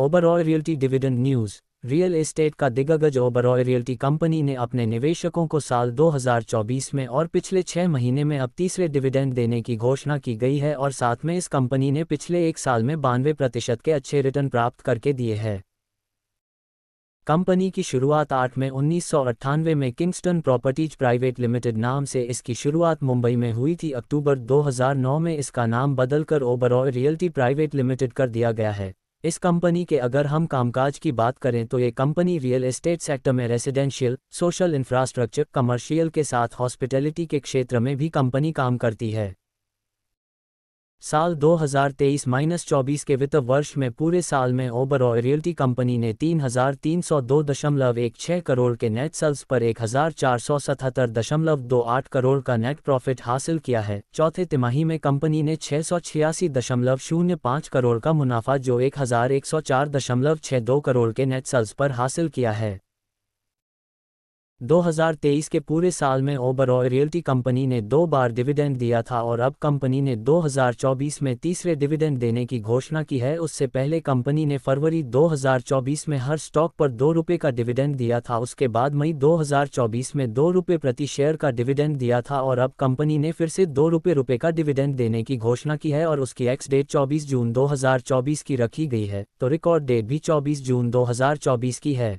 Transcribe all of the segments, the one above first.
Oberoi realty dividend news real estate का दिग्गज Oberoi realty company ने अपने निवेशकों को साल 2024 में और पिछले छह महीने में अब तीसरे डिविडेंड देने की घोषणा की गई है और साथ में इस कंपनी ने पिछले एक साल में बानवे प्रतिशत के अच्छे रिटर्न प्राप्त करके दिए हैं कंपनी की शुरुआत आठ में उन्नीस में किंगस्टन प्रॉपर्टीज प्राइवेट लिमिटेड नाम से इसकी शुरुआत मुंबई में हुई थी अक्टूबर 2009 में इसका नाम बदलकर ओबरॉय रियल्टी प्राइवेट लिमिटेड कर दिया गया है इस कंपनी के अगर हम कामकाज की बात करें तो ये कंपनी रियल एस्टेट सेक्टर में रेसिडेंशियल सोशल इंफ्रास्ट्रक्चर कमर्शियल के साथ हॉस्पिटैलिटी के क्षेत्र में भी कंपनी काम करती है साल 2023-24 के वित्त वर्ष में पूरे साल में ओबरॉय रियल्टी कंपनी ने 3,302.16 करोड़ के नेट सेल्स पर 1,477.28 करोड़ का नेट प्रॉफिट हासिल किया है चौथे तिमाही में कंपनी ने छह करोड़ का मुनाफा जो 1,104.62 करोड़ के नेट सेल्स पर हासिल किया है 2023 के पूरे साल में ओबरॉय रियल्टी कंपनी ने दो बार डिविडेंड दिया था और अब कंपनी ने 2024 में तीसरे डिविडेंड देने की घोषणा की है उससे पहले कंपनी ने फरवरी 2024 में हर स्टॉक पर दो रुपये का डिविडेंड दिया था उसके बाद मई 2024 में दो रुपये प्रति शेयर का डिविडेंड दिया था और अब कंपनी ने फिर से दो रुपये रुपये का डिविडेंड देने की घोषणा की है और उसकी एक्स डेट चौबीस जून दो की रखी गई है तो रिकॉर्ड डेट भी चौबीस जून दो की है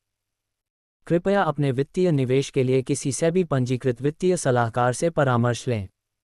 कृपया अपने वित्तीय निवेश के लिए किसी से भी पंजीकृत वित्तीय सलाहकार से परामर्श लें